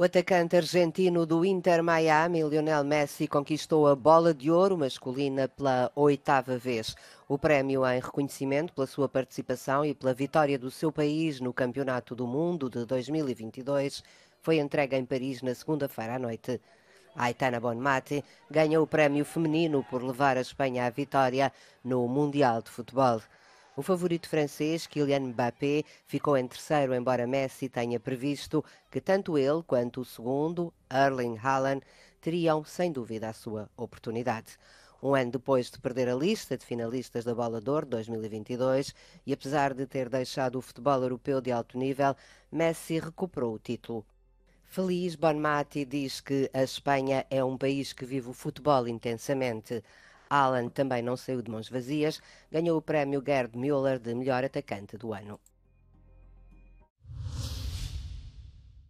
O atacante argentino do Inter Miami, Lionel Messi, conquistou a bola de ouro masculina pela oitava vez. O prémio em reconhecimento pela sua participação e pela vitória do seu país no Campeonato do Mundo de 2022 foi entregue em Paris na segunda-feira à noite. Aitana Bonmati ganhou o prémio feminino por levar a Espanha à vitória no Mundial de Futebol. O favorito francês, Kylian Mbappé, ficou em terceiro, embora Messi tenha previsto que tanto ele quanto o segundo, Erling Haaland, teriam sem dúvida a sua oportunidade. Um ano depois de perder a lista de finalistas da Bola de Ouro 2022 e apesar de ter deixado o futebol europeu de alto nível, Messi recuperou o título. Feliz, Bonmati diz que a Espanha é um país que vive o futebol intensamente. Alan também não saiu de mãos vazias, ganhou o prémio Gerd Müller de melhor atacante do ano.